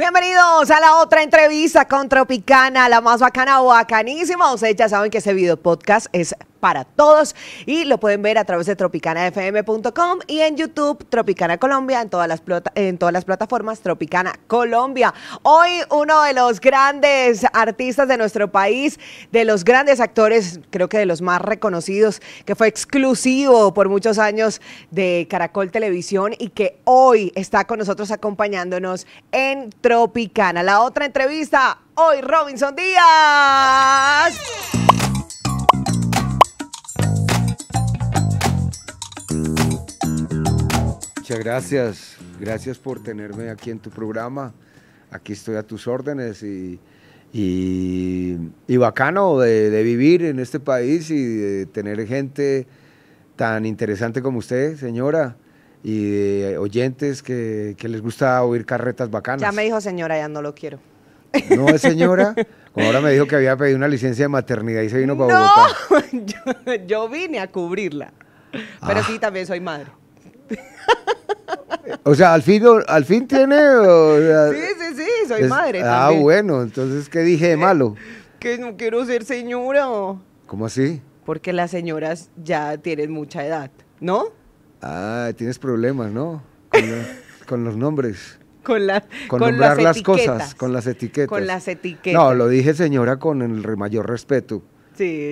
Bienvenidos a la otra entrevista con Tropicana, la más bacana o bacanísima. Ustedes ya saben que ese video podcast es para todos y lo pueden ver a través de tropicanafm.com y en YouTube Tropicana Colombia, en todas las, en todas las plataformas Tropicana Colombia. Hoy uno de los grandes artistas de nuestro país, de los grandes actores, creo que de los más reconocidos, que fue exclusivo por muchos años de Caracol Televisión y que hoy está con nosotros acompañándonos en Tropicana. La otra entrevista, hoy Robinson Díaz. Muchas gracias. Gracias por tenerme aquí en tu programa. Aquí estoy a tus órdenes y, bacano de, vivir en este país y de tener gente tan interesante como usted, señora, y oyentes que, les gusta oír carretas bacanas. Ya me dijo señora, ya no lo quiero. No señora. Como ahora me dijo que había pedido una licencia de maternidad y se vino para Bogotá. Yo, vine a cubrirla. Pero ah. sí, también soy madre. O sea, al fin, al fin tiene. sí, sí, sí, soy madre. Ah, bueno, entonces, ¿qué dije de malo? Que no quiero ser señora. ¿Cómo así? Porque las señoras ya tienen mucha edad, ¿no? Ah, tienes problemas, ¿no? Con, los nombres. Con, la, con, con nombrar las, cosas, con las etiquetas. Con las etiquetas. No, lo dije señora con el mayor respeto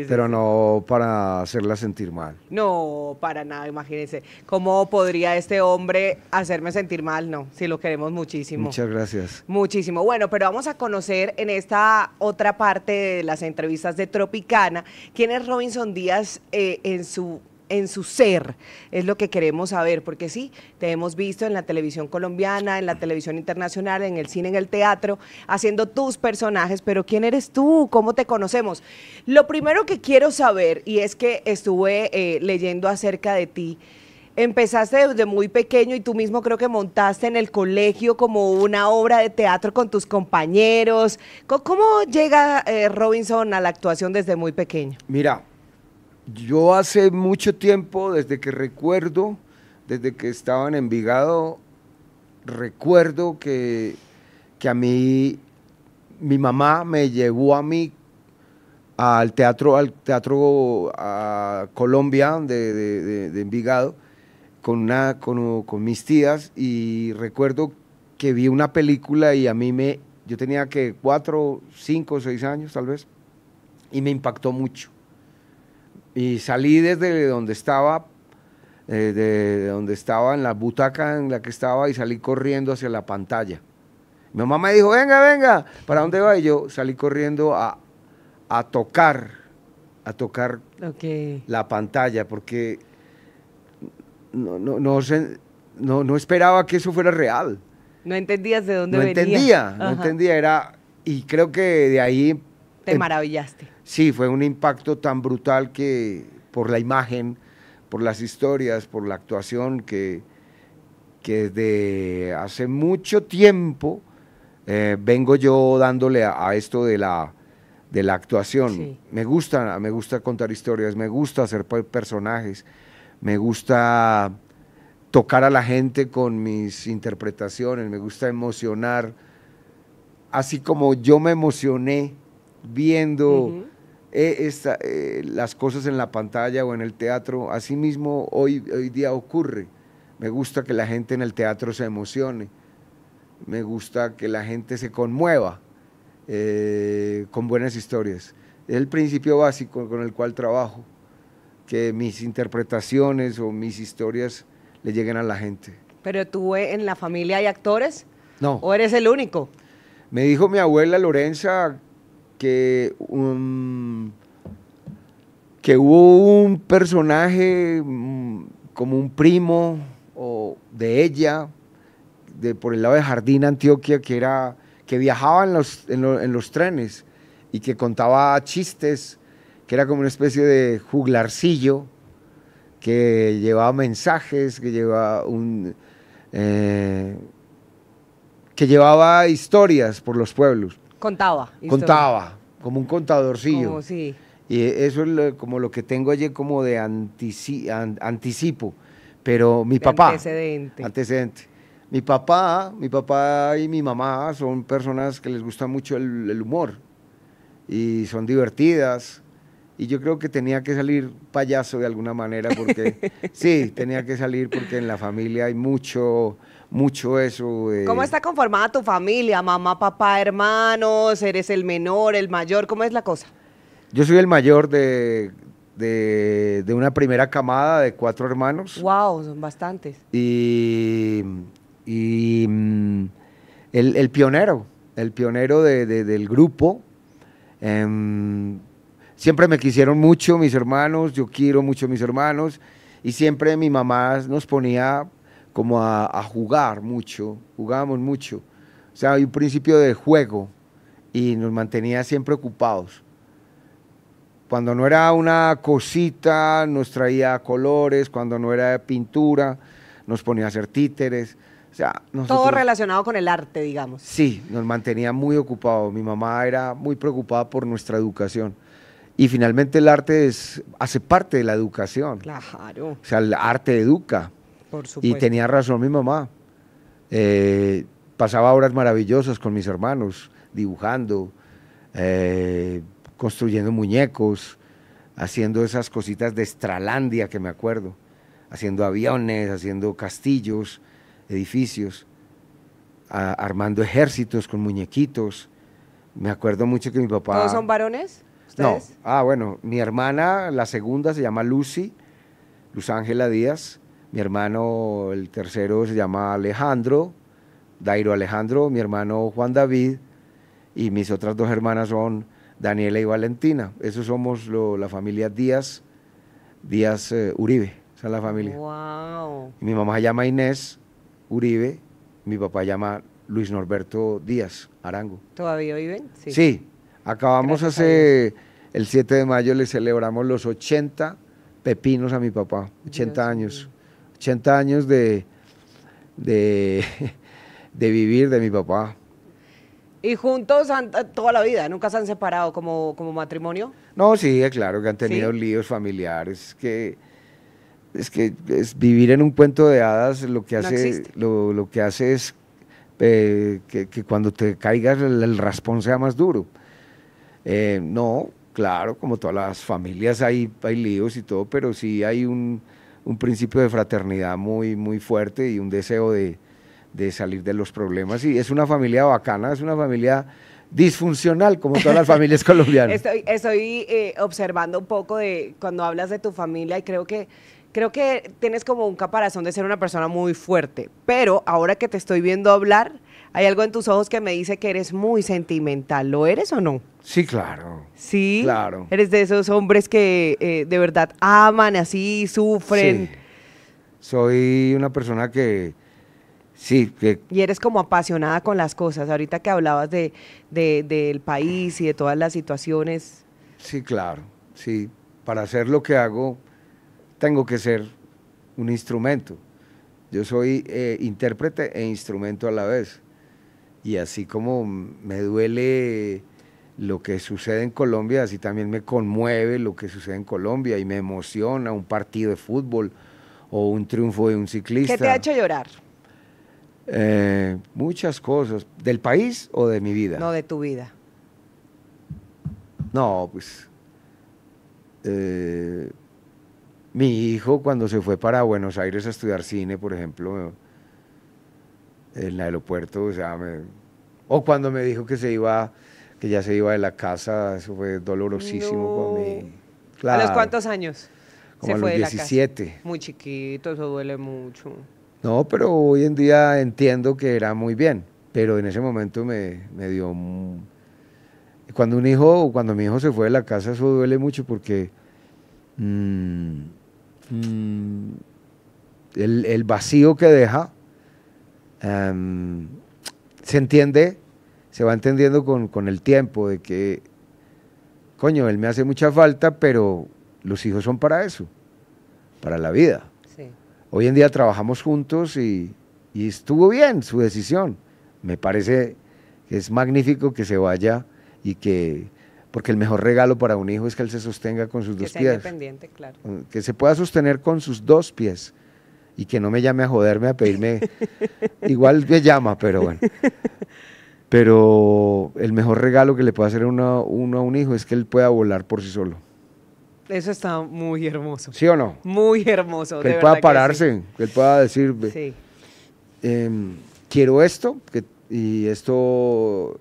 pero no para hacerla sentir mal. No, para nada, imagínense. ¿Cómo podría este hombre hacerme sentir mal? No, si lo queremos muchísimo. Muchas gracias. Muchísimo. Bueno, pero vamos a conocer en esta otra parte de las entrevistas de Tropicana quién es Robinson Díaz eh, en su en su ser. Es lo que queremos saber, porque sí, te hemos visto en la televisión colombiana, en la televisión internacional, en el cine, en el teatro, haciendo tus personajes, pero ¿quién eres tú? ¿Cómo te conocemos? Lo primero que quiero saber, y es que estuve eh, leyendo acerca de ti, empezaste desde muy pequeño y tú mismo creo que montaste en el colegio como una obra de teatro con tus compañeros. ¿Cómo llega eh, Robinson a la actuación desde muy pequeño? Mira, yo hace mucho tiempo, desde que recuerdo, desde que estaba en Envigado, recuerdo que, que a mí, mi mamá me llevó a mí al teatro, al teatro a Colombia de, Envigado con, una, con, con, mis tías y recuerdo que vi una película y a mí me, yo tenía que cuatro, cinco, seis años tal vez, y me impactó mucho. Y salí desde donde estaba, eh, de donde estaba, en la butaca en la que estaba, y salí corriendo hacia la pantalla. Mi mamá me dijo, venga, venga, ¿para dónde va? Y yo salí corriendo a, tocar, a tocar la pantalla, porque no, no, esperaba que eso fuera real. No entendías de dónde venía. No entendía, no entendía. Era, y creo que de ahí te em, maravillaste. Sí, fue un impacto tan brutal que por la imagen, por las historias, por la actuación, que, que desde hace mucho tiempo eh, vengo yo dándole a, esto de la, de la actuación. Me, gusta, me gusta contar historias, me gusta hacer personajes, me gusta tocar a la gente con mis interpretaciones, me gusta emocionar. Así como yo me emocioné viendo eh, eh, las cosas en la pantalla o en el teatro. Asimismo, hoy, hoy día ocurre. Me gusta que la gente en el teatro se emocione. Me gusta que la gente se conmueva eh, con buenas historias. Es el principio básico con el cual trabajo, que mis interpretaciones o mis historias le lleguen a la gente. ¿Pero tú en la familia hay actores? No. ¿O eres el único? Me dijo mi abuela Lorenza que, que hubo un personaje mm, como un primo o de ella, de, por el lado de Jardín, Antioquia, que, era, que viajaba en los, los trenes y que contaba chistes, que era como una especie de juglarcillo, que llevaba mensajes, que llevaba un... Eh, que llevaba historias por los pueblos. Contaba. Contaba, como un contadorcillo. sí. Y eso es como lo que tengo allí como de anticipo. Pero mi papá. Antecedente. Antecedente. Mi papá, mi papá y mi mamá son personas que les gusta mucho el, el humor y son divertidas. Y yo creo que tenía que salir payaso de alguna manera porque sí, tenía que salir porque en la familia hay mucho mucho eso. Eh. ¿Cómo está conformada tu familia? Mamá, papá, hermanos, eres el menor, el mayor, ¿cómo es la cosa? Yo soy el mayor de, de, una primera camada de cuatro hermanos. ¡Wow! Son bastantes. Y, y mm, el, pionero, el pionero del grupo. Em, siempre me quisieron mucho mis hermanos, yo quiero mucho a mis hermanos. Y siempre mi mamá nos ponía como a, jugar mucho, jugábamos mucho. O sea, hay un principio de juego y nos mantenía siempre ocupados. Cuando no era una cosita, nos traía colores, cuando no era pintura, nos ponía a hacer títeres. O sea, Todo relacionado con el arte, digamos. Sí, nos mantenía muy ocupados. Mi mamá era muy preocupada por nuestra educación. Y finalmente el arte es, hace parte de la educación. Claro. O sea, el arte educa. Y tenía razón mi mamá. Eh, pasaba horas maravillosas con mis hermanos, dibujando, eh, construyendo muñecos, haciendo esas cositas de Estralandia que me acuerdo, haciendo aviones, haciendo castillos, edificios, armando ejércitos con muñequitos. Me acuerdo mucho que mi papá... ¿Todos son varones? ¿Ustedes? No. Ah, bueno, mi hermana, la segunda, se llama Lucy, Luz Ángela Díaz mi hermano, el tercero se llama Alejandro, Dairo Alejandro, mi hermano Juan David, y mis otras dos hermanas son Daniela y Valentina. Esos somos la familia Díaz, Díaz eh, Uribe, esa es la familia. Wow. mi mamá se llama Inés Uribe, mi papá se llama Luis Norberto Díaz Arango. ¿Todavía viven? Sí. sí acabamos hace, el 7 de mayo le celebramos los 80 pepinos a mi papá, 80 años. 80 años de, de, vivir de mi papá. ¿Y juntos eh, toda la vida? ¿Nunca se han separado como, como matrimonio? No, sí, eh, claro que han tenido líos familiares. Que, es que es vivir en un cuento de hadas lo que hace, lo, que hace es eh, que, cuando te caigas el, raspón sea más duro. no, claro, como todas las familias hay, hay líos y todo, pero sí hay un un principio de fraternidad muy, muy fuerte y un deseo de, salir de los problemas. Y es una familia bacana, es una familia disfuncional como todas las familias colombianas. Estoy, eh, observando un poco de cuando hablas de tu familia y creo que creo que tienes como un caparazón de ser una persona muy fuerte, pero ahora que te estoy viendo hablar hay algo en tus ojos que me dice que eres muy sentimental. ¿Lo eres o no? Sí, claro. Sí. Claro. Eres de esos hombres que eh, de verdad aman así, sufren. Sí. Soy una persona que, Sí, que... Y eres como apasionada con las cosas. Ahorita que hablabas de, del país y de todas las situaciones. Sí, claro. Sí, para hacer lo que hago tengo que ser un instrumento. Yo soy eh, intérprete e instrumento a la vez y así como me duele lo que sucede en Colombia, así también me conmueve lo que sucede en Colombia y me emociona un partido de fútbol o un triunfo de un ciclista. ¿Qué te ha hecho llorar? Eh, muchas cosas. ¿Del país o de mi vida? No, de tu vida. No, pues eh, mi hijo cuando se fue para Buenos Aires a estudiar cine, por ejemplo, en el aeropuerto, o o cuando me dijo que se iba, que ya se iba de la casa, eso fue dolorosísimo para mí. ¿A los cuántos años? Como a los 17. Muy chiquito, eso duele mucho. No, pero hoy en día entiendo que era muy bien, pero en ese momento me, dio... Cuando un hijo, cuando mi hijo se fue de la casa, eso duele mucho porque mm, mm, el vacío que deja Em, se entiende, se va entendiendo con, el tiempo de que, coño, él me hace mucha falta, pero los hijos son para eso, para la vida. Hoy en día trabajamos juntos y, estuvo bien su decisión. Me parece que es magnífico que se vaya y que, porque el mejor regalo para un hijo es que él se sostenga con sus dos pies. Que se pueda sostener con sus dos pies y que no me llame a joderme, a pedirme. Igual me llama, pero bueno. Pero el mejor regalo que le puede hacer uno, uno a un hijo es que él pueda volar por sí solo. Eso está muy hermoso. ¿Sí o no? Muy hermoso. Que él pueda pararse, que, él pueda decir, em, quiero esto y esto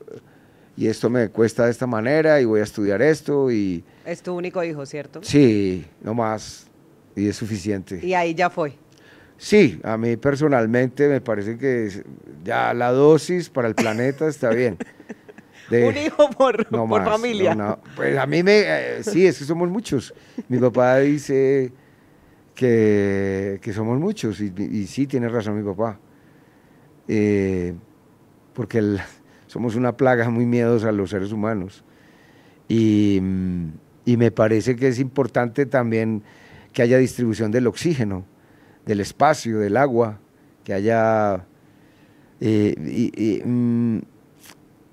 y esto me cuesta de esta manera y voy a estudiar esto y... Es tu único hijo, ¿cierto? Sí, más, Y es suficiente. Y ahí ya fue. Sí, a mí personalmente me parece que ya la dosis para el planeta está bien. un hijo por, familia. Pues a mí me. Eh, sí, es que somos muchos. Mi papá dice que, somos muchos, y, sí, tiene razón mi papá. Eh, porque somos una plaga muy miedosa a los seres humanos. y me parece que es importante también que haya distribución del oxígeno del espacio, del agua, que haya... Eh, mm,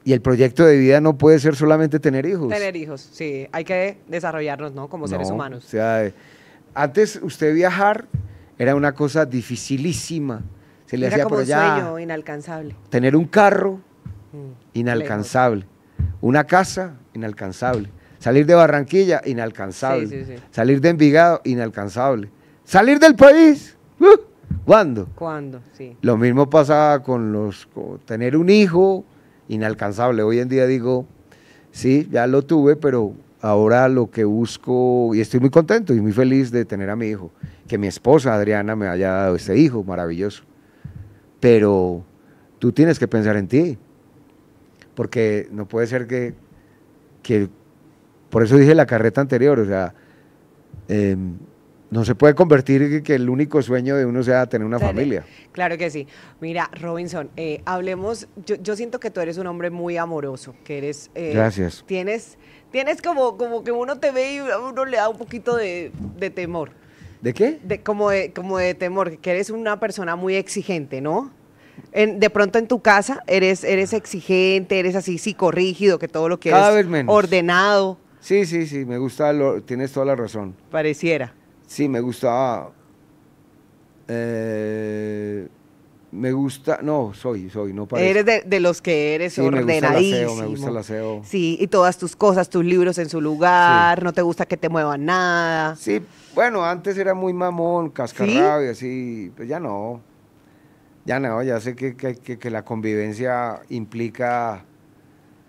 y, el proyecto de vida no puede ser solamente tener hijos. Tener hijos, sí. Hay que desarrollarnos, ¿no? Como seres humanos. Eh, antes usted viajar era una cosa dificilísima. Se le hacía como inalcanzable. Tener un carro, mm, inalcanzable. Una casa, inalcanzable. Salir de Barranquilla, inalcanzable. Salir de Envigado, inalcanzable. Salir del país, ¿Eh? ¿Cuándo? ¿Cuándo? Sí. Lo mismo pasa con los tener un hijo inalcanzable. Hoy en día digo, sí, ya lo tuve, pero ahora lo que busco y estoy muy contento y muy feliz de tener a mi hijo, que mi esposa Adriana me haya dado este hijo maravilloso. Pero tú tienes que pensar en ti. Porque no puede ser que, que por eso dije la carreta anterior, o sea, em, no se puede convertir que el único sueño de uno sea tener una familia. Claro que sí. Mira, Robinson, eh, hablemos, yo, yo, siento que tú eres un hombre muy amoroso, que eres... Eh, Gracias. Tienes, tienes como, como que uno te ve y uno le da un poquito de, temor. ¿De qué? De, como, de, como de temor, que eres una persona muy exigente, ¿no? de pronto en tu casa eres, eres exigente, eres así psicorrígido, que todo lo que ordenado. Sí, sí, sí, me gusta, tienes toda la razón. Pareciera. Sí, me gustaba. Eh, me gusta, no, soy, soy, no parece. Eres de, los que eres sí, ordenadísimo. Me gusta el aseo. Sí, y todas tus cosas, tus libros en su lugar, no te gusta que te muevan nada. Sí, bueno, antes era muy mamón, cascarrabia, ¿Sí? así, pues ya no. Ya no, ya sé que, la convivencia implica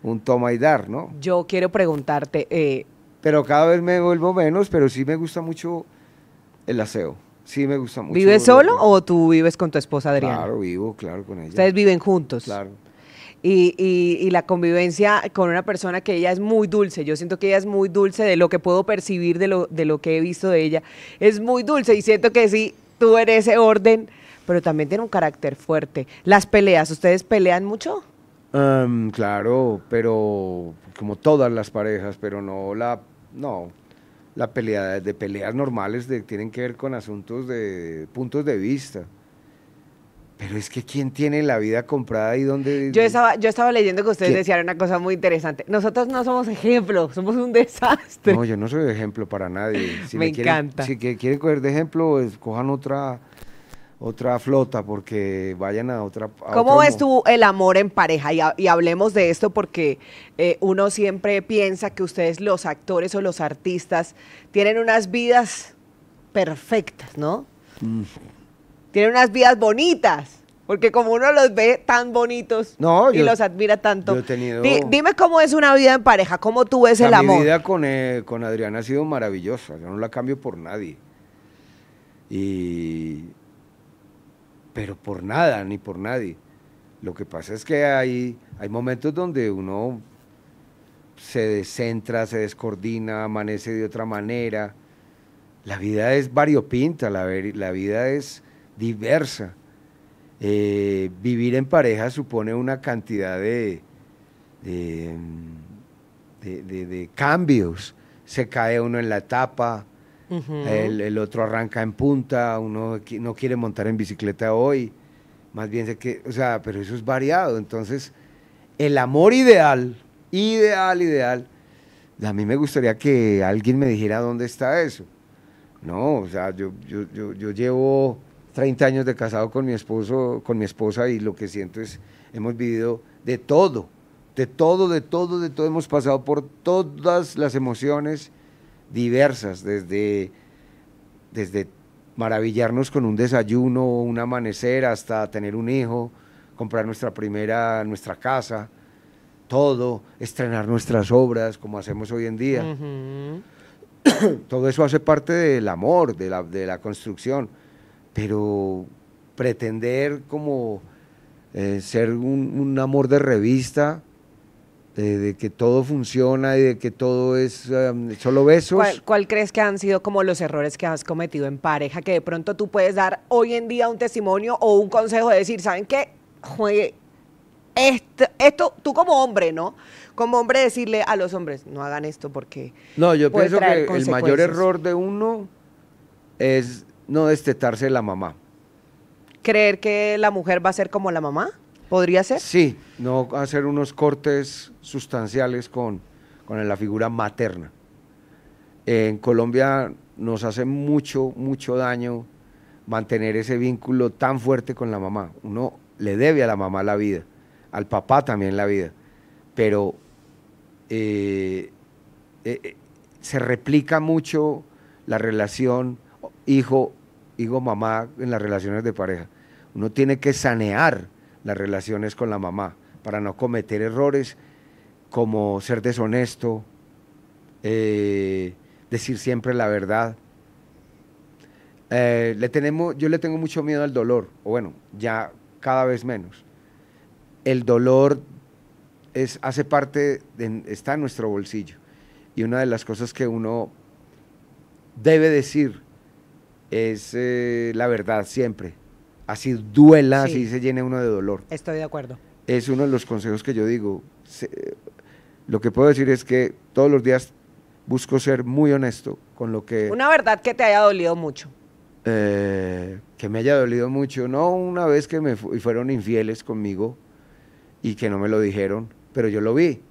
un toma y dar, ¿no? Yo quiero preguntarte. Eh, pero cada vez me vuelvo menos, pero sí me gusta mucho el aseo. Sí, me gusta mucho. ¿Vives solo o tú vives con tu esposa Adriana? Claro, vivo, claro, con ella. Ustedes viven juntos. Claro. Y, y, la convivencia con una persona que ella es muy dulce. Yo siento que ella es muy dulce de lo que puedo percibir de lo, de lo que he visto de ella. Es muy dulce y siento que sí, tú eres ese orden, pero también tiene un carácter fuerte. Las peleas, ¿ustedes pelean mucho? Em, claro, pero como todas las parejas, pero no la... No, la pelea, de peleas normales tienen que ver con asuntos de puntos de vista. Pero es que ¿quién tiene la vida comprada y dónde...? Yo estaba, yo estaba leyendo que ustedes decían una cosa muy interesante. Nosotros no somos ejemplo, somos un desastre. No, yo no soy ejemplo para nadie. me, encanta. si quieren coger de ejemplo, escojan pues, cojan otra otra flota porque vayan a otra. ¿Cómo ves tú el amor en pareja? Y, hablemos de esto porque eh, uno siempre piensa que ustedes, los actores o los artistas, tienen unas vidas perfectas, ¿no? Mm. Tienen unas vidas bonitas. Porque como uno los ve tan bonitos y los admira tanto. dime cómo es una vida en pareja, cómo tú ves el amor. Mi vida con, eh, con Adriana ha sido maravillosa, yo no la cambio por nadie. Y pero por nada ni por nadie. Lo que pasa es que hay, hay momentos donde uno se descentra, se descoordina, amanece de otra manera. La vida es variopinta, la, vida es diversa. Eh, vivir en pareja supone una cantidad de, de, cambios. Se cae uno en la etapa, el, otro arranca en punta, uno no quiere montar en bicicleta hoy, más bien sé que, o sea, pero eso es variado. Entonces, el amor ideal, ideal, ideal, a mí me gustaría que alguien me dijera dónde está eso. No, o sea, yo, yo, yo llevo 30 años de casado con mi esposo, con mi esposa, y lo que siento es, hemos vivido de todo, de todo, de todo, de todo, hemos pasado por todas las emociones diversas, desde, desde maravillarnos con un desayuno, un amanecer, hasta tener un hijo, comprar nuestra primera, nuestra casa, todo, estrenar nuestras obras como hacemos hoy en día. todo eso hace parte del amor, de la, construcción, pero pretender como eh, ser un amor de revista, de, que todo funciona y de que todo es um, solo besos. ¿Cuál, crees que han sido como los errores que has cometido en pareja que de pronto tú puedes dar hoy en día un testimonio o un consejo de decir, ¿saben qué? esto, esto, tú como hombre, ¿no? Como hombre decirle a los hombres, no hagan esto porque... No, yo pienso que el mayor error de uno es no destetarse la mamá. ¿Creer que la mujer va a ser como la mamá? ¿Podría ser? Sí, no hacer unos cortes sustanciales con, con la figura materna. En Colombia nos hace mucho, mucho daño mantener ese vínculo tan fuerte con la mamá. Uno le debe a la mamá la vida, al papá también la vida, pero eh, eh, se replica mucho la relación hijo, hijo-mamá en las relaciones de pareja. Uno tiene que sanear las relaciones con la mamá, para no cometer errores como ser deshonesto, eh, decir siempre la verdad. Eh, le tenemos, yo le tengo mucho miedo al dolor, o bueno, ya cada vez menos. El dolor es, hace parte, de, está en nuestro bolsillo. Y una de las cosas que uno debe decir es eh, la verdad siempre así duela, así se llene uno de dolor. Estoy de acuerdo. Es uno de los consejos que yo digo. lo que puedo decir es que todos los días busco ser muy honesto con lo que... Una verdad que te haya dolido mucho. Eh, que me haya dolido mucho. No una vez que me fueron infieles conmigo y que no me lo dijeron, pero yo lo vi.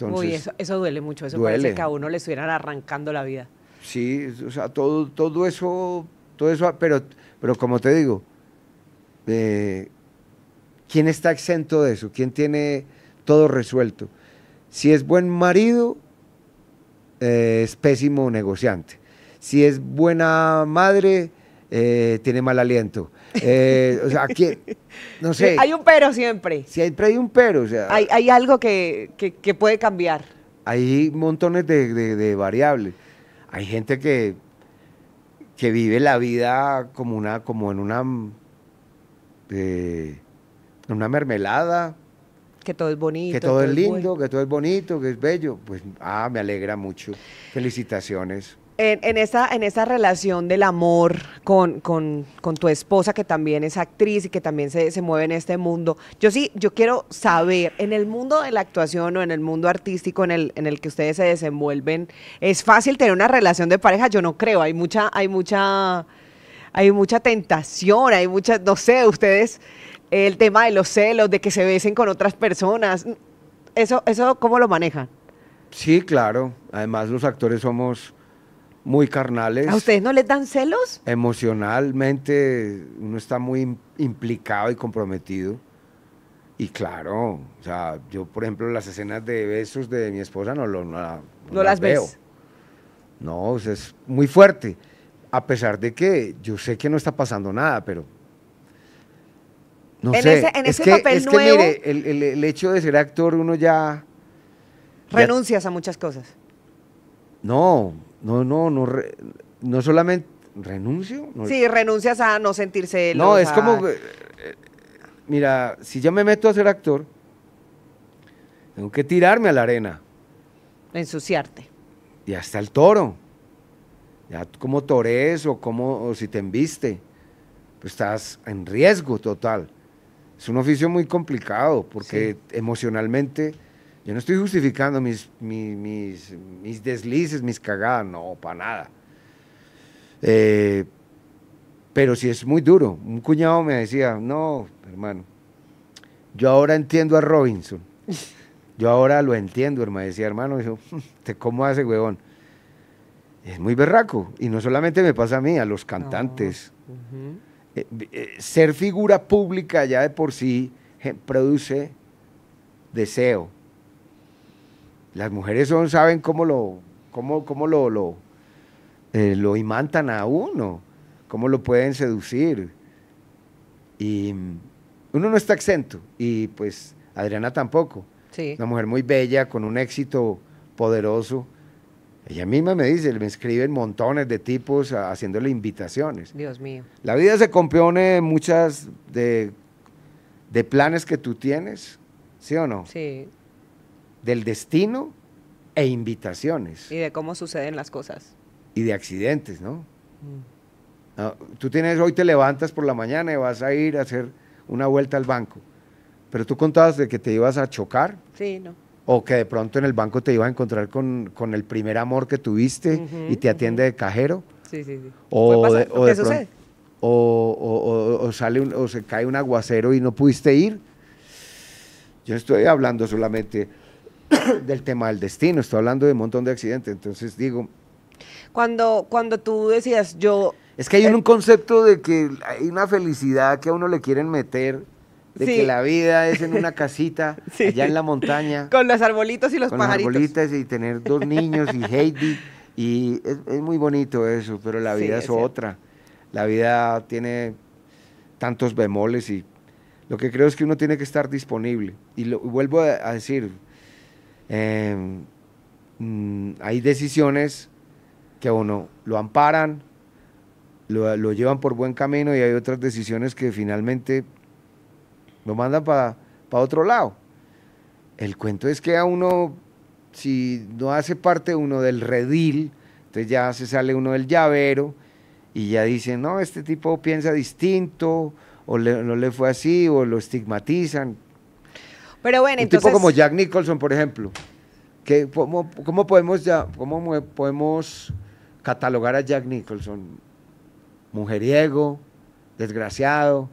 Uy, eso, duele mucho, eso duele. parece que a uno le estuvieran arrancando la vida. Sí, o sea, todo, todo eso, todo eso, pero, pero como te digo, ¿Quién está exento de eso? ¿Quién tiene todo resuelto? Si es buen marido, eh, es pésimo negociante. Si es buena madre, eh, tiene mal aliento. Eh, o sea, ¿quién? no sé. Hay un pero siempre. Siempre hay un pero. sea, hay, algo que, puede cambiar. Hay montones de, de, variables. Hay gente que, que vive la vida como, una, como en una de una mermelada. Que todo es bonito. Que todo, es lindo, que todo es bonito, que es bello. Pues, ah, me alegra mucho. Felicitaciones. En, esta en relación del amor con, con, tu esposa, que también es actriz y que también se, se, mueve en este mundo, yo sí, yo quiero saber, en el mundo de la actuación o en el mundo artístico en el, en el que ustedes se desenvuelven, ¿es fácil tener una relación de pareja? Yo no creo, hay mucha, hay mucha hay mucha tentación, hay mucha, no sé, ustedes, el tema de los celos, de que se besen con otras personas, ¿eso, eso cómo lo manejan? Sí, claro. Además, los actores somos muy carnales. ¿A ustedes no les dan celos? Emocionalmente, uno está muy implicado y comprometido. Y claro, o sea, yo, por ejemplo, las escenas de besos de mi esposa no, lo, no, las, veo. No, es muy fuerte a pesar de que yo sé que no está pasando nada, pero no sé. mire, el, hecho de ser actor, uno ya. Renuncias a muchas cosas. No, no, no, no, no solamente. ¿Renuncio? sí, renuncias a no sentirse. No, es como. mira, si ya me meto a ser actor, tengo que tirarme a la arena. Ensuciarte. Y hasta el toro. Ya como torees o, como, si te enviste, pues estás en riesgo total. Es un oficio muy complicado porque emocionalmente, yo no estoy justificando mis, mis, mis, deslices, mis cagadas, no, para nada. Eh, pero si es muy duro. Un cuñado me decía, no, hermano, yo ahora entiendo a Robinson. Yo ahora lo entiendo, hermano. Decía, hermano, yo, ¿te ¿cómo hace, huevón? es muy berraco. Y no solamente me pasa a mí, a los cantantes. Eh, eh, ser figura pública ya de por sí eh, produce deseo. Las mujeres son, saben cómo lo, cómo, cómo lo, lo imantan a uno, cómo lo pueden seducir. Y uno no está exento. Y pues Adriana tampoco. Sí. Una mujer muy bella, con un éxito poderoso ella misma me dice, me escriben montones de tipos haciéndole invitaciones. Dios mío. La vida se compone muchas de, de planes que tú tienes, ¿sí o no? Sí. Del destino e invitaciones. Y de cómo suceden las cosas. Y de accidentes, ¿no? Mm. no tú tienes, hoy te levantas por la mañana y vas a ir a hacer una vuelta al banco. Pero tú contabas de que te ibas a chocar. Sí, no o que de pronto en el banco te iba a encontrar con, el primer amor que tuviste y te atiende de cajero. Sí, sí, sí. O, o, sale o se cae un aguacero y no pudiste ir. Yo estoy hablando solamente del tema del destino, estoy hablando de un montón de accidentes, entonces digo... Cuando, cuando tú decías, yo... Es que hay un concepto de que hay una felicidad que a uno le quieren meter de que la vida es en una casita allá en la montaña. Con los arbolitos y los pajaritos. Con los arbolitos y tener dos niños y Heidi. Y es, muy bonito eso, pero la vida es, otra. La vida tiene tantos bemoles y lo que creo es que uno tiene que estar disponible. Y lo, vuelvo a, decir, em, mm, hay decisiones que a uno lo amparan, lo, lo llevan por buen camino y hay otras decisiones que finalmente lo mandan para otro lado. El cuento es que a uno, si no hace parte uno del redil, entonces ya se sale uno del llavero y ya dicen, no, este tipo piensa distinto, o no le fue así, o lo estigmatizan. Pero bueno, Un tipo como Jack Nicholson, por ejemplo. cómo podemos ya, cómo podemos catalogar a Jack Nicholson? Mujeriego, desgraciado,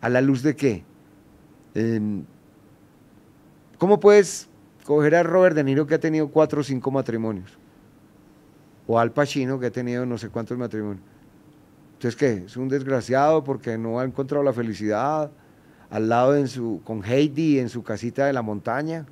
¿a la luz de qué? Em, ¿Cómo puedes coger a Robert De Niro que ha tenido cuatro o cinco matrimonios? O Al Pacino que ha tenido no sé cuántos matrimonios. Entonces, que Es un desgraciado porque no ha encontrado la felicidad al lado en su, con Heidi en su casita de la montaña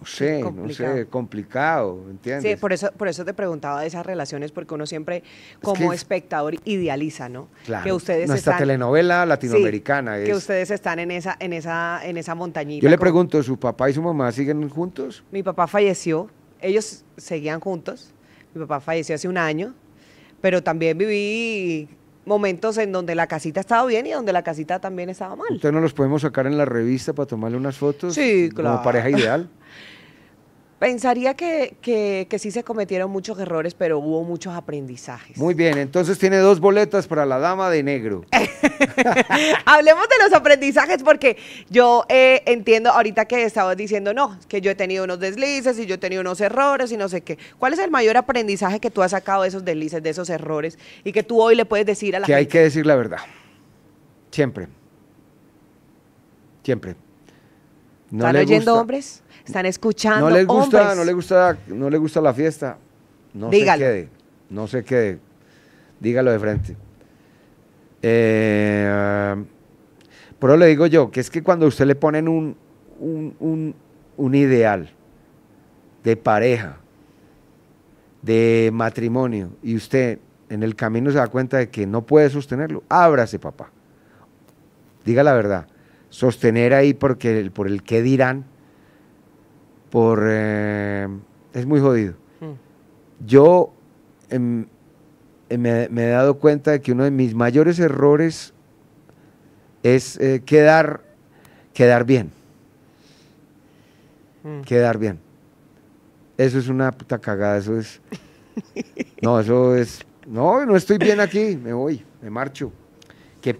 no sé, no sé, complicado, ¿entiendes? Sí, por eso, por eso te preguntaba de esas relaciones, porque uno siempre como espectador idealiza, ¿no? Claro, que nuestra telenovela latinoamericana es, Que ustedes están en esa, en esa, en esa montañita. Yo le pregunto, ¿su papá y su mamá siguen juntos? Mi papá falleció, ellos seguían juntos, mi papá falleció hace un año, pero también viví momentos en donde la casita estaba bien y donde la casita también estaba mal. Entonces no los podemos sacar en la revista para tomarle unas fotos. Como pareja ideal. Pensaría que, que, sí se cometieron muchos errores, pero hubo muchos aprendizajes. Muy bien, entonces tiene dos boletas para la dama de negro. Hablemos de los aprendizajes porque yo eh, entiendo ahorita que estabas diciendo, no, que yo he tenido unos deslices y yo he tenido unos errores y no sé qué. ¿Cuál es el mayor aprendizaje que tú has sacado de esos deslices, de esos errores y que tú hoy le puedes decir a la gente? Que hay que decir la verdad. Siempre. Siempre. ¿Están oyendo hombres? ¿Están escuchando no les gusta, hombres? No le gusta, no le gusta la fiesta. No se quede, no se quede. Dígalo de frente. Eh, pero le digo yo, que es que cuando usted le ponen un, un, un ideal de pareja, de matrimonio, y usted en el camino se da cuenta de que no puede sostenerlo, ábrase, papá. Diga la verdad sostener ahí porque por el qué dirán, por eh, es muy jodido. Mm. Yo em, em, me, he dado cuenta de que uno de mis mayores errores es eh, quedar, quedar bien. Mm. Quedar bien. Eso es una puta cagada, eso es... no, eso es... No, no estoy bien aquí, me voy, me marcho.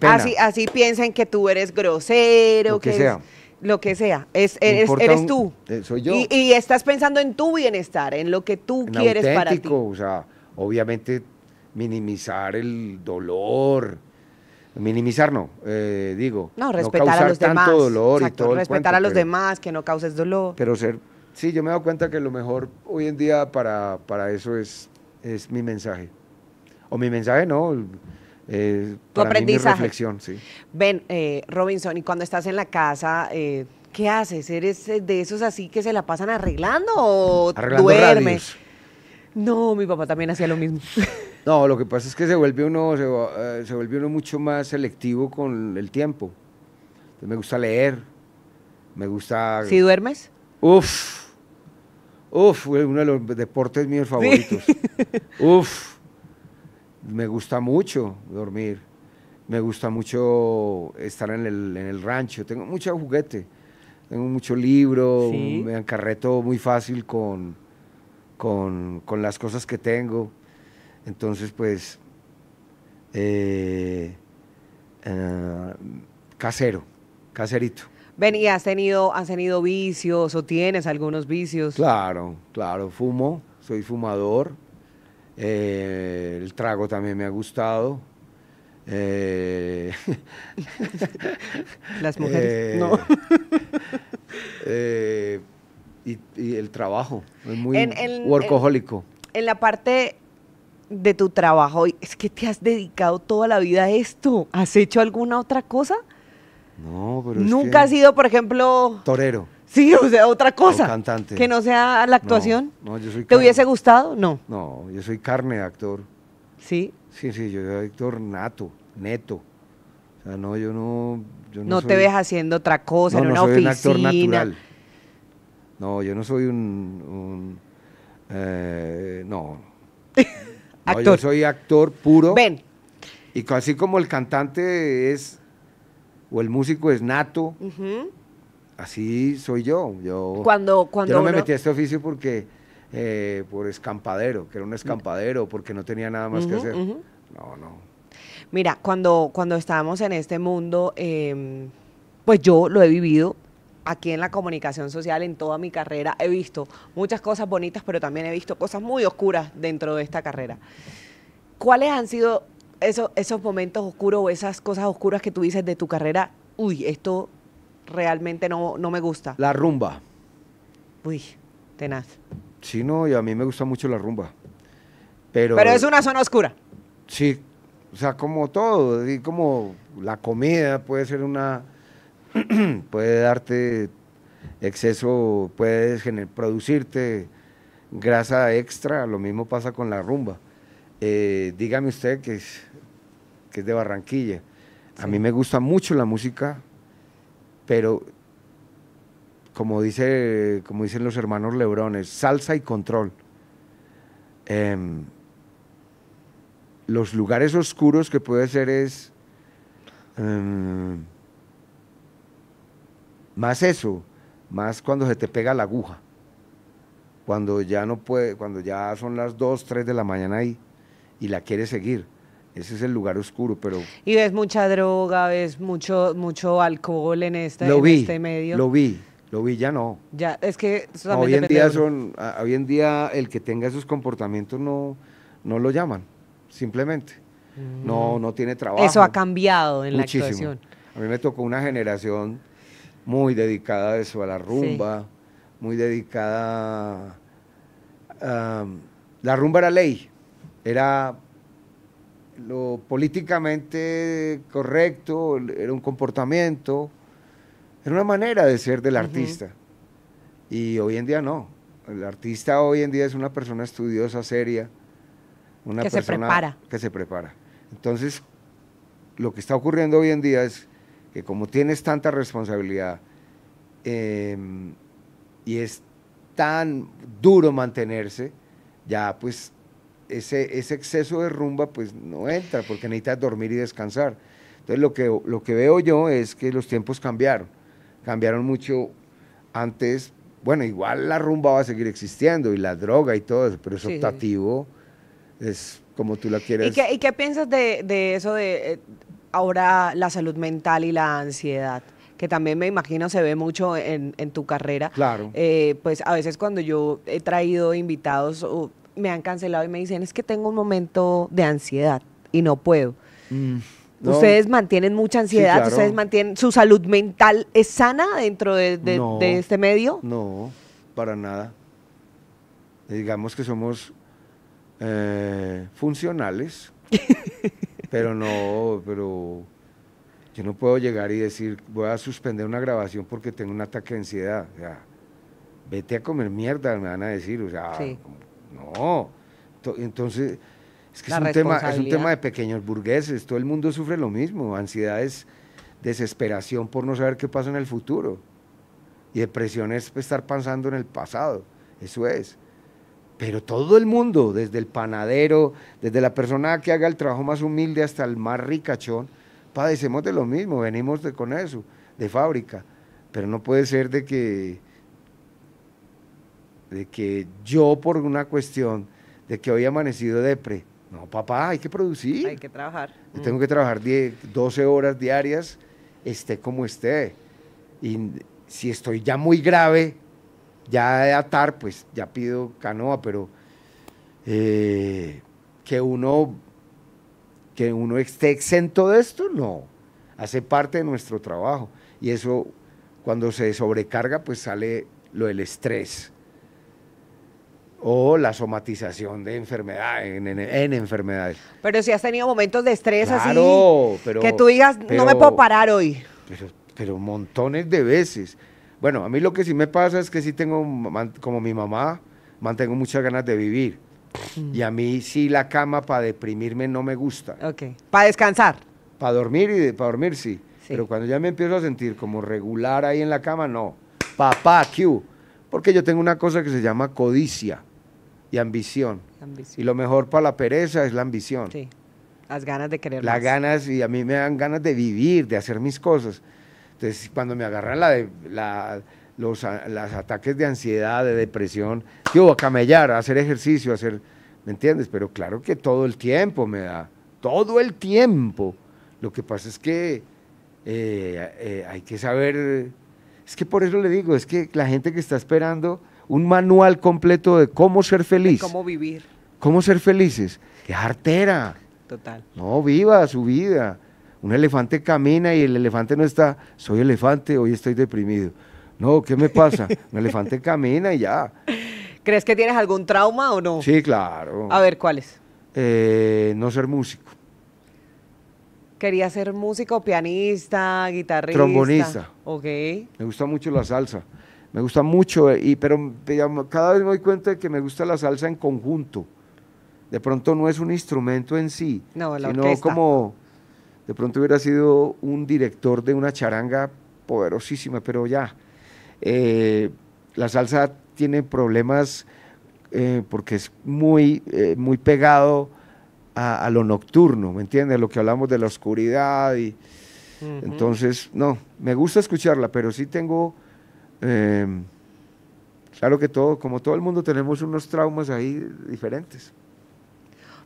Así, así piensan que tú eres grosero, que, sea. lo que sea, eres, tú. Eh, soy yo. Y, estás pensando en tu bienestar, en lo que tú quieres para ti. O sea, obviamente minimizar el dolor, minimizar no, eh, digo. No, respetar causar a los tanto demás. dolor y todo Respetar a los demás, que no causes dolor. Pero ser, sí, yo me he dado cuenta que lo mejor hoy en día para, eso es, es mi mensaje. O mi mensaje no, eh, tu para aprendizaje. reflexión, sí. Ven, eh, Robinson, y cuando estás en la casa, eh, ¿qué haces? ¿Eres de esos así que se la pasan arreglando o duermes? No, mi papá también hacía lo mismo. No, lo que pasa es que se vuelve uno, se, uno mucho más selectivo con el tiempo. me gusta leer, me gusta. ¿Si ¿Sí duermes? Uf, uf, uno de los deportes míos favoritos. Uf me gusta mucho dormir, me gusta mucho estar en el, rancho, tengo mucho juguete, tengo mucho libro, Me me encarreto muy fácil con, con, las cosas que tengo. Entonces, pues, eh, eh, casero, caserito. Ven, ¿y has tenido, has tenido vicios o tienes algunos vicios? Claro, claro, fumo, soy fumador. Eh, el trago también me ha gustado. Eh, Las mujeres. no. Eh, y, el trabajo. Es muy en, en, En, la parte de tu trabajo, es que te has dedicado toda la vida a esto. ¿Has hecho alguna otra cosa? No, pero. Nunca es que has sido, por ejemplo. Torero. Sí, o sea, otra cosa. Que no sea la actuación. No, yo soy ¿Te hubiese gustado? No. No, yo soy carne actor. ¿Sí? Sí, sí, yo soy actor nato, neto. O sea, no, yo no... Yo no, te ves haciendo otra cosa, en una soy actor natural. No, yo no soy un... un eh, no. actor. Yo soy actor puro. Ven. Y así como el cantante es, o el músico es nato, así soy yo. Yo, cuando, cuando no me metí a este oficio porque eh, por escampadero, que era un escampadero, porque no tenía nada más que hacer. No, no. Mira, cuando, cuando estábamos en este mundo, em, pues yo lo he vivido aquí en la comunicación social, en toda mi carrera, he visto muchas cosas bonitas, pero también he visto cosas muy oscuras dentro de esta carrera. ¿Cuáles han sido esos, esos momentos oscuros o esas cosas oscuras que tú dices de tu carrera? Uy, esto realmente no, no me gusta. La rumba. Uy, tenaz. Sí, no, y a mí me gusta mucho la rumba. Pero, Pero es una zona oscura. Sí, o sea, como todo, y como la comida puede ser una, puede darte exceso, puedes producirte grasa extra, lo mismo pasa con la rumba. Eh, dígame usted que es, que es de Barranquilla. A mí me gusta mucho la música pero como, dice, como dicen los hermanos Lebrones, salsa y control. Em, los lugares oscuros que puede ser es em, más eso, más cuando se te pega la aguja, cuando ya no puede, cuando ya son las 2, 3 de la mañana ahí y la quieres seguir ese es el lugar oscuro, pero... Y ves mucha droga, ves mucho, mucho alcohol en, esta lo en este medio. Lo vi, lo vi, ya no. Ya, es que... hoy, en día son, hoy en día el que tenga esos comportamientos no, no lo llaman, simplemente. No, mm. no tiene trabajo. Eso ha cambiado en la actuación. A mí me tocó una generación muy dedicada a eso, a la rumba, muy dedicada... la rumba era ley, era lo políticamente correcto, era un comportamiento, era una manera de ser del artista. Y hoy en día no. El artista hoy en día es una persona estudiosa, seria, una persona que se prepara. Entonces, lo que está ocurriendo hoy en día es que como tienes tanta responsabilidad em, y es tan duro mantenerse, ya pues ese, ese exceso de rumba pues no entra porque necesitas dormir y descansar. Entonces lo que, lo que veo yo es que los tiempos cambiaron, cambiaron mucho antes, bueno, igual la rumba va a seguir existiendo y la droga y todo eso, pero es optativo, es como tú la quieres. ¿Y qué, y qué piensas de, de eso de eh, ahora la salud mental y la ansiedad? que también me imagino se ve mucho en, en tu carrera. Claro. Eh, pues a veces cuando yo he traído invitados, me han cancelado y me dicen, es que tengo un momento de ansiedad y no puedo. Mm, ustedes mantienen mucha ansiedad, ustedes mantienen, ¿su salud mental es sana dentro de, este medio? No, para nada. Digamos que somos eh, funcionales, pero no, pero yo no puedo llegar y decir, voy a suspender una grabación porque tengo un ataque de ansiedad. vete a comer mierda, me van a decir, sí. No. Entonces, es que es un, tema, es un tema de pequeños burgueses. Todo el mundo sufre lo mismo. Ansiedades, desesperación por no saber qué pasa en el futuro. Y depresión es pues, estar pensando en el pasado. Eso es. Pero todo el mundo, desde el panadero, desde la persona que haga el trabajo más humilde hasta el más ricachón, padecemos de lo mismo, venimos con eso, de fábrica. Pero no puede ser de que de que yo por una cuestión de que hoy amanecido depre, no, papá, hay que producir. Hay que trabajar. tengo mm. que trabajar 10, 12 horas diarias, esté como esté. Y si estoy ya muy grave, ya de atar, pues ya pido canoa, pero eh, que uno que uno esté exento de esto, no. Hace parte de nuestro trabajo. Y eso, cuando se sobrecarga, pues sale lo del estrés o la somatización de enfermedades, en, enfermedades. Pero si has tenido momentos de estrés así, pero, que tú digas, no me puedo parar hoy. Pero, pero montones de veces. Bueno, a mí lo que sí me pasa es que sí tengo, como mi mamá, mantengo muchas ganas de vivir. Mm. Y a mí sí la cama para deprimirme no me gusta. Ok. Para descansar. Para dormir y para dormir sí. Pero cuando ya me empiezo a sentir como regular ahí en la cama, no. Papá, Q. Porque yo tengo una cosa que se llama codicia y ambición. Y lo mejor para la pereza es la ambición. Sí. Las ganas de querer. Las ganas, y a mí me dan ganas de vivir, de hacer mis cosas. Entonces, cuando me agarran la, de, la los ataques de ansiedad, de depresión, yo a camellar, a hacer ejercicio, a hacer, ¿me entiendes? Pero claro que todo el tiempo me da, todo el tiempo. Lo que pasa es que eh, eh, hay que saber, es que por eso le digo, es que la gente que está esperando un manual completo de cómo ser feliz. cómo vivir. Cómo ser felices. ¡Qué artera. Total. No, viva su vida. Un elefante camina y el elefante no está, soy elefante, hoy estoy deprimido. No, ¿qué me pasa? Un elefante camina y ya. ¿Crees que tienes algún trauma o no? Sí, claro. A ver, ¿cuáles? Eh, no ser músico. Quería ser músico, pianista, guitarrista. Trombonista. Ok. Me gusta mucho la salsa me gusta mucho, eh, y, pero cada vez me doy cuenta de que me gusta la salsa en conjunto. De pronto no es un instrumento en sí, no, la sino como de pronto hubiera sido un director de una charanga poderosísima, pero ya. Eh, la salsa tiene problemas eh, porque es muy, muy pegado a, lo nocturno, ¿me entiendes? Lo que hablamos de la oscuridad. Y, Entonces, no, me gusta escucharla, pero sí tengo Em, claro que todo, como todo el mundo, tenemos unos traumas ahí diferentes.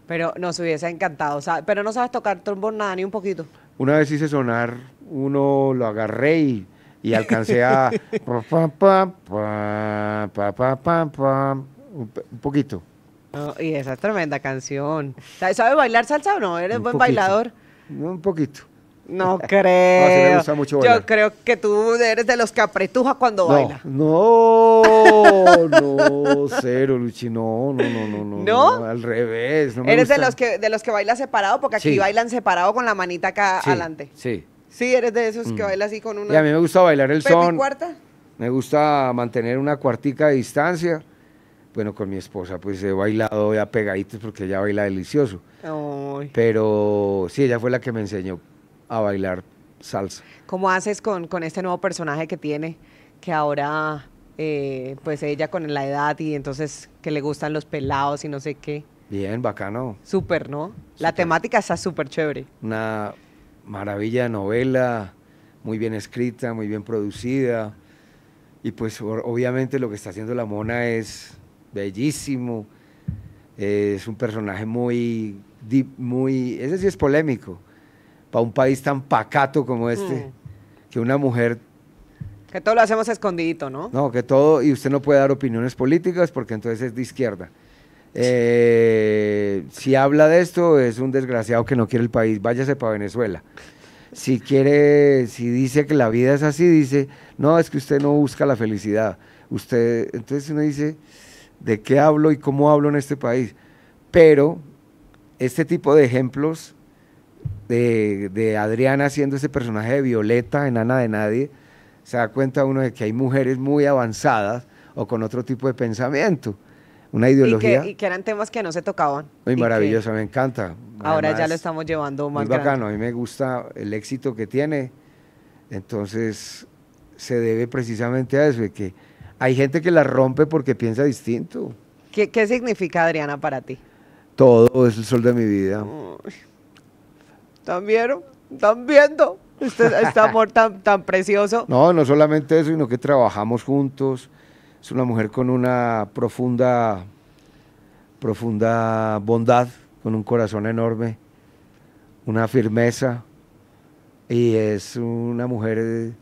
Pero nos hubiese encantado. pero no sabes tocar trombón nada, ni un poquito. Una vez hice sonar, uno lo agarré y, y alcancé a. un poquito. y esa es tremenda canción. ¿Sabes bailar salsa o no? ¿Eres buen bailador? Un poquito. No creo. Yo creo que tú eres de los que apretuja cuando baila. No, no, cero, Luchi, no, no, no, no, no. al revés. eres de los que de los que baila separado, porque aquí bailan separado con la manita acá adelante. Sí. Sí, eres de esos que mm. baila así con una. Y a mí me gusta bailar el son. cuarta? Me gusta mantener una cuartica de distancia bueno, con mi esposa pues he bailado ya pegaditos porque ella baila delicioso. Pero sí, ella fue la que me enseñó a bailar salsa. ¿Cómo haces con, con este nuevo personaje que tiene, que ahora, eh, pues ella con la edad y entonces que le gustan los pelados y no sé qué? Bien, bacano. Súper, ¿no? La temática está súper chévere. Una maravilla novela, muy bien escrita, muy bien producida. Y pues obviamente lo que está haciendo la mona es bellísimo. Es un personaje muy, deep, muy, ese sí es polémico para un país tan pacato como este, mm. que una mujer... Que todo lo hacemos escondidito, ¿no? No, que todo, y usted no puede dar opiniones políticas porque entonces es de izquierda. Eh, si habla de esto, es un desgraciado que no quiere el país, váyase para Venezuela. Si quiere, si dice que la vida es así, dice, no, es que usted no busca la felicidad. Usted, entonces uno dice, ¿de qué hablo y cómo hablo en este país? Pero este tipo de ejemplos de, Adriana siendo ese personaje de Violeta, enana de nadie, se da cuenta uno de que hay mujeres muy avanzadas o con otro tipo de pensamiento, una ideología. Y que, eran temas que no se tocaban. Muy maravilloso, me encanta. Ahora ya lo estamos llevando más. Muy bacano, a mí me gusta el éxito que tiene. Entonces, se debe precisamente a eso, de que hay gente que la rompe porque piensa distinto. ¿Qué, qué significa Adriana para ti? Todo, es el sol de mi vida. ¿Están vieron? ¿Están viendo? Este, este, amor tan, tan precioso. No, no solamente eso, sino que trabajamos juntos. Es una mujer con una profunda, profunda bondad, con un corazón enorme, una firmeza. Y es una mujer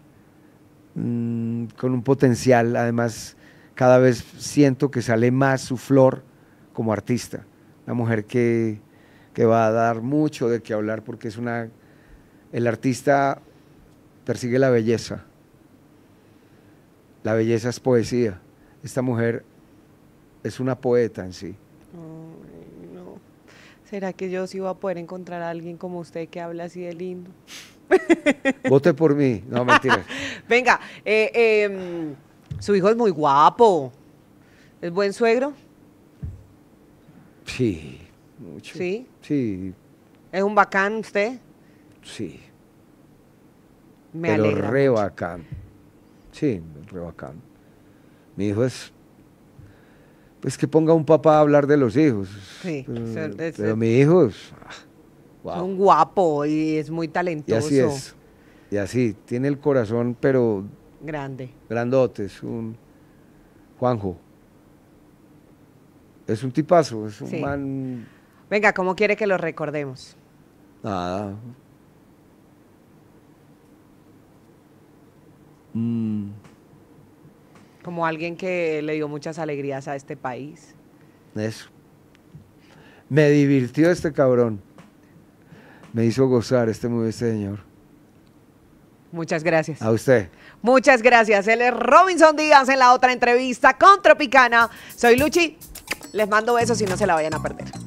mm, con un potencial. Además, cada vez siento que sale más su flor como artista. Una mujer que que va a dar mucho de qué hablar porque es una... El artista persigue la belleza. La belleza es poesía. Esta mujer es una poeta en sí. no. ¿Será que yo sí voy a poder encontrar a alguien como usted que habla así de lindo? Vote por mí. No, mentira. Venga, eh, em, su hijo es muy guapo. ¿Es buen suegro? Sí. Mucho. ¿Sí? Sí. ¿Es un bacán usted? Sí. Me Pero re bacán. Sí, re bacán. Mi hijo es pues que ponga un papá a hablar de los hijos. Sí, pero, hijo es, ah, Es un guapo y es muy talentoso. Y así es. Y así, tiene el corazón, pero. Grande. Grandote, es un. Juanjo. Es un tipazo, es un man Venga, ¿cómo quiere que lo recordemos? Nada. Ah. Mm. Como alguien que le dio muchas alegrías a este país. Eso. Me divirtió este cabrón. Me hizo gozar este muy este señor. Muchas gracias. A usted. Muchas gracias. Él es Robinson Díaz en la otra entrevista con Tropicana. Soy Luchi. Les mando besos y no se la vayan a perder.